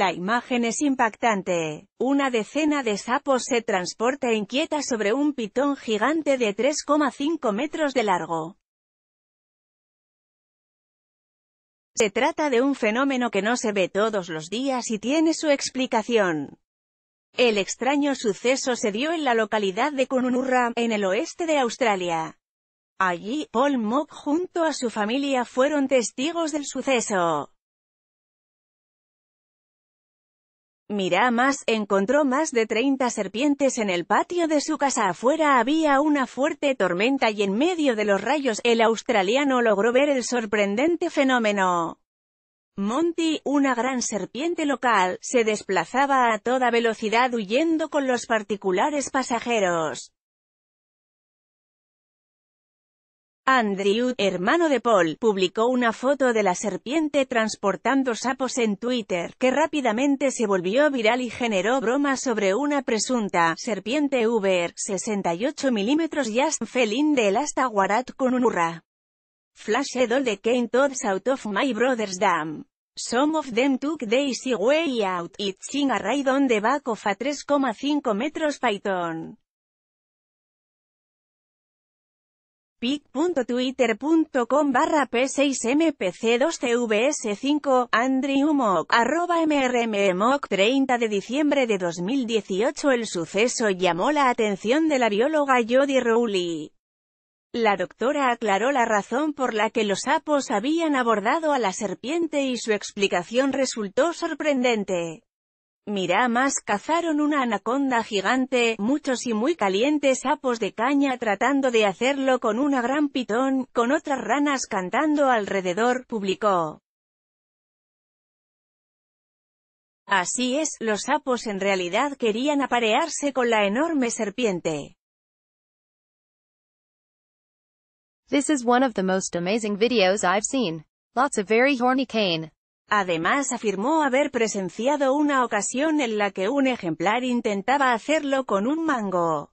La imagen es impactante. Una decena de sapos se transporta inquieta sobre un pitón gigante de 3,5 metros de largo. Se trata de un fenómeno que no se ve todos los días y tiene su explicación. El extraño suceso se dio en la localidad de Kununurra, en el oeste de Australia. Allí, Paul Mock junto a su familia fueron testigos del suceso. más, encontró más de 30 serpientes en el patio de su casa. Afuera había una fuerte tormenta y en medio de los rayos, el australiano logró ver el sorprendente fenómeno. Monty, una gran serpiente local, se desplazaba a toda velocidad huyendo con los particulares pasajeros. Andrew, hermano de Paul, publicó una foto de la serpiente transportando sapos en Twitter, que rápidamente se volvió viral y generó bromas sobre una presunta serpiente Uber 68 mm y felín de Last con un hurra. Flash all de Kane Todd's Out of My Brother's Dam. Some of them took Daisy way out, it's in a ride on the back of a 3,5 metros python. pic.twitter.com barra p6mpc2tvs5, Andrew arroba 30 de diciembre de 2018 El suceso llamó la atención de la bióloga Jody Rowley. La doctora aclaró la razón por la que los sapos habían abordado a la serpiente y su explicación resultó sorprendente más, cazaron una anaconda gigante, muchos y muy calientes sapos de caña tratando de hacerlo con una gran pitón, con otras ranas cantando alrededor, publicó. Así es, los sapos en realidad querían aparearse con la enorme serpiente. This is one of the most amazing videos I've seen. Lots of very horny cane. Además afirmó haber presenciado una ocasión en la que un ejemplar intentaba hacerlo con un mango.